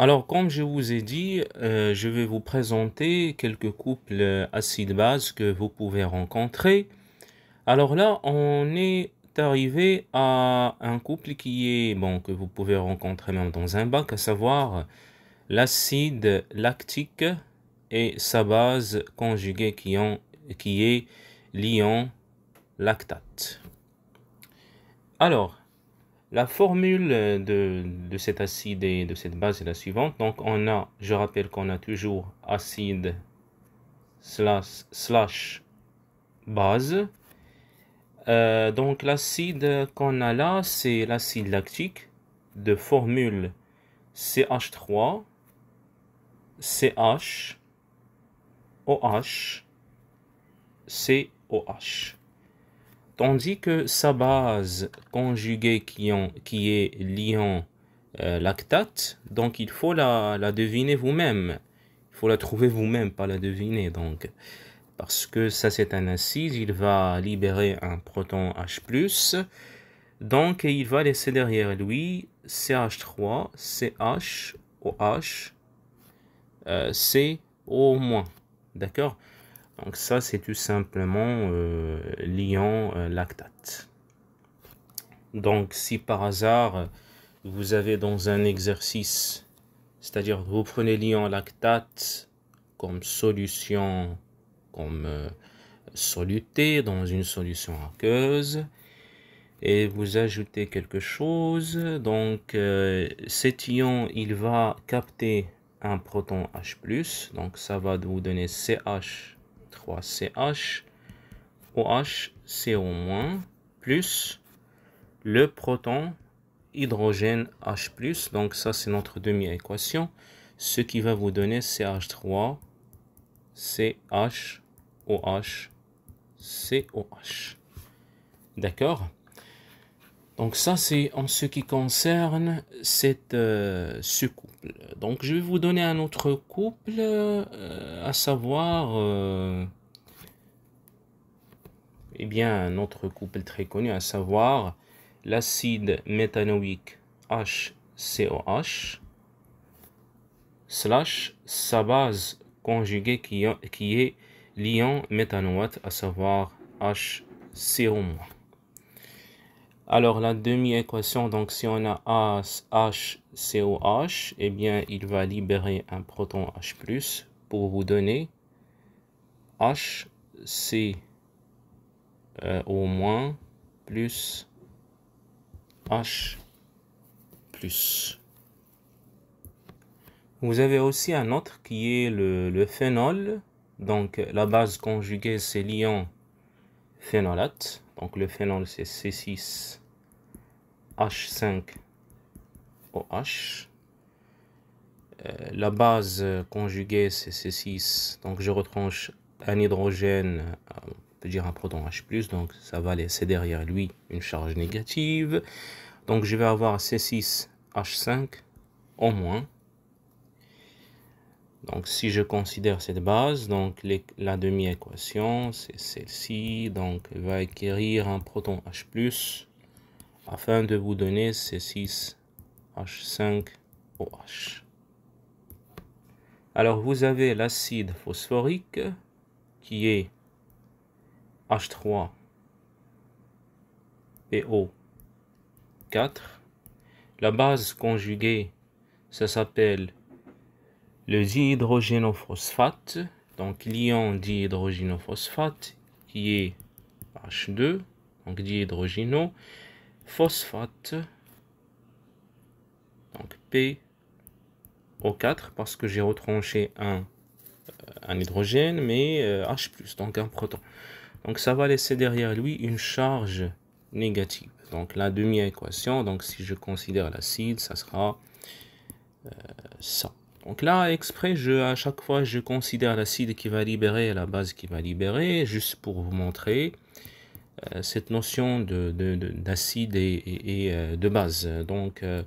Alors, comme je vous ai dit, euh, je vais vous présenter quelques couples euh, acide base que vous pouvez rencontrer. Alors là, on est arrivé à un couple qui est bon que vous pouvez rencontrer même dans un bac, à savoir l'acide lactique et sa base conjuguée qui, ont, qui est l'ion lactate. Alors, la formule euh, de, de, cet acide et de cette base est la suivante. Donc on a, je rappelle qu'on a toujours acide slash, slash base. Euh, donc l'acide qu'on a là, c'est l'acide lactique de formule CH3, CH, OH, COH. Tandis que sa base conjuguée qui, est l'ion euh, lactate, donc il faut la, deviner vous-même. Il faut la trouver vous-même, pas la deviner. Donc. Parce que ça c'est un acide, il va libérer un proton H+, donc il va laisser derrière lui CH3, CH, OH, CO-. D'accord donc ça, c'est tout simplement euh, l'ion euh, lactate. Donc si par hasard, vous avez dans un exercice, c'est-à-dire vous prenez l'ion lactate comme solution, comme euh, soluté dans une solution aqueuse, et vous ajoutez quelque chose, donc cet ion, il va capter un proton H+, donc ça va vous donner CH 3 CH, OH, CO- plus le proton hydrogène H+, donc ça c'est notre demi-équation, ce qui va vous donner CH3, CH, OH, COH. D'accord donc ça, c'est en ce qui concerne cette, euh, ce couple. Donc je vais vous donner un autre couple, euh, à savoir, euh, eh bien, un autre couple très connu, à savoir l'acide méthanoïque HCOH slash sa base conjuguée qui, est l'ion méthanoate, à savoir HCO-. Alors la demi-équation, donc si on a HCOH, eh bien il va libérer un proton H+, pour vous donner HCO- euh, moins plus H Vous avez aussi un autre qui est le, le phénol. Donc la base conjuguée c'est l'ion phénolate. Donc le phénol c'est C6, H5, OH. Euh, la base conjuguée, c'est C6. Donc je retranche un hydrogène, euh, on peut dire un proton H+, donc ça va laisser derrière lui une charge négative. Donc je vais avoir C6, H5 au moins. Donc, si je considère cette base, donc la demi-équation, c'est celle-ci. Donc, elle va acquérir un proton H+, afin de vous donner C6H5OH. Alors, vous avez l'acide phosphorique, qui est H3 PO4. La base conjuguée, ça s'appelle le dihydrogénophosphate, donc l'ion dihydrogénophosphate qui est H2, donc dihydrogénophosphate, phosphate, donc PO4 parce que j'ai retranché un, euh, un hydrogène, mais euh, H, donc un proton. Donc ça va laisser derrière lui une charge négative. Donc la demi-équation, donc si je considère l'acide, ça sera ça. Euh, donc là, exprès, je, à chaque fois, je considère l'acide qui va libérer et la base qui va libérer, juste pour vous montrer euh, cette notion d'acide de, et, euh, de base. Donc, euh,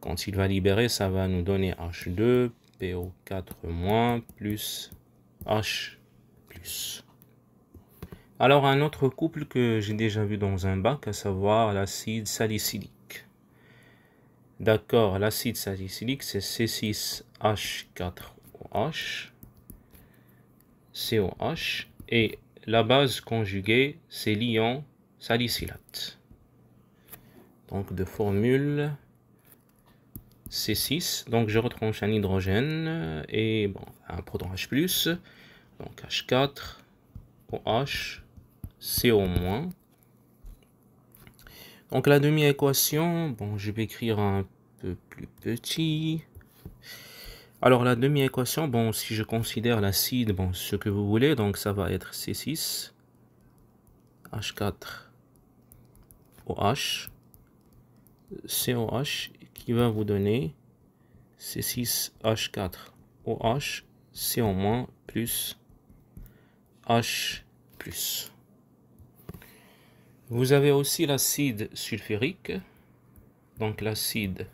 quand il va libérer, ça va nous donner H2, PO4- plus H+. Alors, un autre couple que j'ai déjà vu dans un bac, à savoir l'acide salicylique. D'accord, l'acide salicylique, c'est C6H4OH, COH, et la base conjuguée, c'est l'ion salicylate. Donc de formule C6, donc je retranche un hydrogène et bon, un proton H+, donc H4, OH, CO-, donc la demi-équation, bon, je vais écrire un peu plus petit. Alors la demi-équation, bon, si je considère l'acide, bon, ce que vous voulez, donc ça va être C6, H4, OH, COH, qui va vous donner C6H4, OH, CO- plus H+. Vous avez aussi l'acide sulfurique, donc l'acide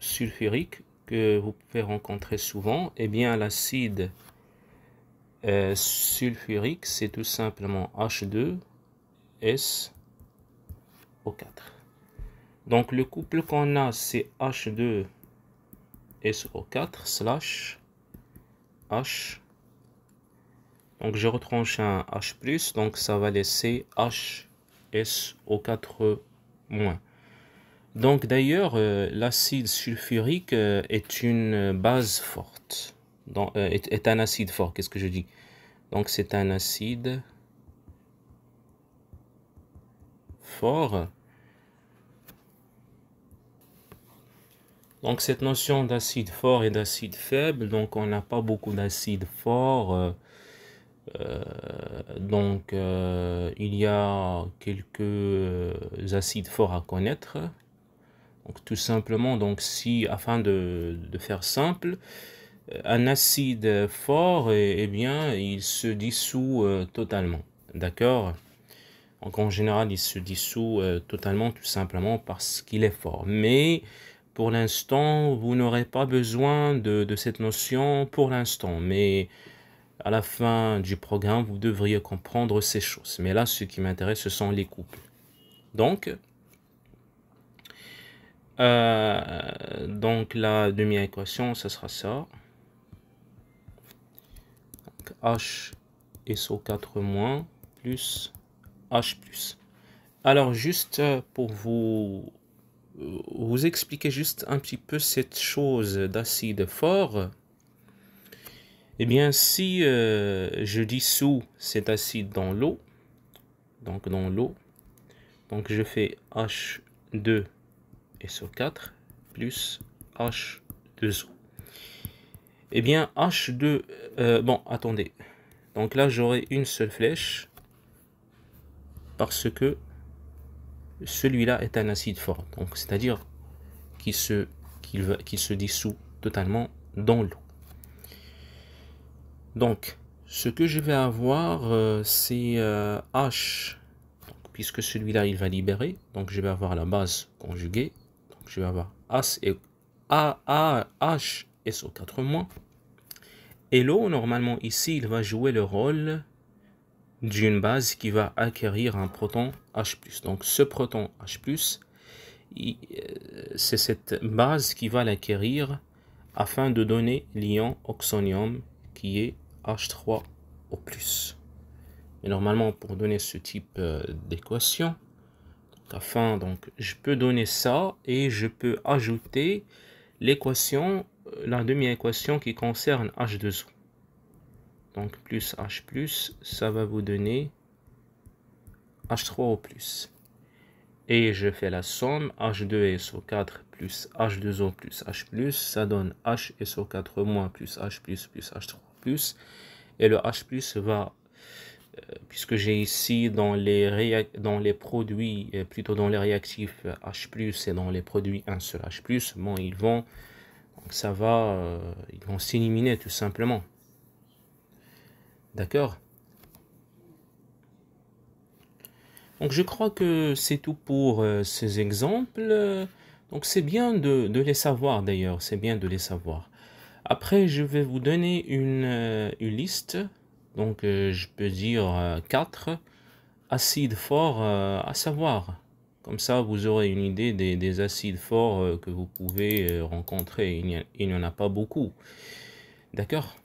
sulfurique que vous pouvez rencontrer souvent. Eh bien, l'acide euh, sulfurique, c'est tout simplement H2SO4. Donc, le couple qu'on a, c'est H2SO4 slash H2. Donc je retranche un H+, donc ça va laisser hso 4-. Donc d'ailleurs, euh, l'acide sulfurique euh, est une base forte, euh, est, est, un acide fort, qu'est-ce que je dis Donc c'est un acide fort. Donc cette notion d'acide fort et d'acide faible, donc on n'a pas beaucoup d'acide fort euh, donc, euh, il y a quelques acides forts à connaître. Donc, tout simplement, donc, si, afin de, faire simple, euh, un acide fort, eh, eh, bien, il se dissout totalement. D'accord Donc, en général, il se dissout totalement, tout simplement parce qu'il est fort. Mais, pour l'instant, vous n'aurez pas besoin de, cette notion pour l'instant. Mais à la fin du programme, vous devriez comprendre ces choses. Mais là, ce qui m'intéresse, ce sont les couples. Donc, euh, donc la demi-équation, ce sera ça. Donc, H SO4- plus H+. Plus. Alors, juste pour vous, euh, vous expliquer juste un petit peu cette chose d'acide fort, eh bien, si euh, je dissous cet acide dans l'eau, donc dans l'eau, donc je fais H2SO4 plus H2O. Eh bien, H2... Euh, bon, attendez. Donc là, j'aurai une seule flèche parce que celui-là est un acide fort. Donc, c'est-à-dire qu'il se dissout totalement dans l'eau. Donc, ce que je vais avoir, euh, c'est euh, H, puisque celui-là, il va libérer. Donc, je vais avoir la base conjuguée. Donc, je vais avoir As et A, H, SO 4 Et l'eau, normalement, ici, il va jouer le rôle d'une base qui va acquérir un proton H+. Donc, ce proton H+, euh, c'est cette base qui va l'acquérir afin de donner l'ion oxonium qui est H3 o Et normalement, pour donner ce type euh, d'équation, afin, donc, je peux donner ça et je peux ajouter l'équation, euh, la demi-équation qui concerne H2O. Donc, plus H+, ça va vous donner H3 o Et je fais la somme H2SO4 plus H2O plus H+, ça donne HSO4- moins plus H+, plus H3. Et le H+, va, euh, puisque j'ai ici dans les, dans les produits, euh, plutôt dans les réactifs euh, H+, et dans les produits un seul H+, bon, ils vont, ça va, ils vont s'éliminer tout simplement. D'accord Donc je crois que c'est tout pour ces exemples. Donc c'est bien de les savoir d'ailleurs, c'est bien de les savoir. Après, je vais vous donner une, euh, liste. Donc, euh, je peux dire 4 euh, acides forts à savoir. Comme ça, vous aurez une idée des acides forts que vous pouvez rencontrer. Il n'y en a pas beaucoup. D'accord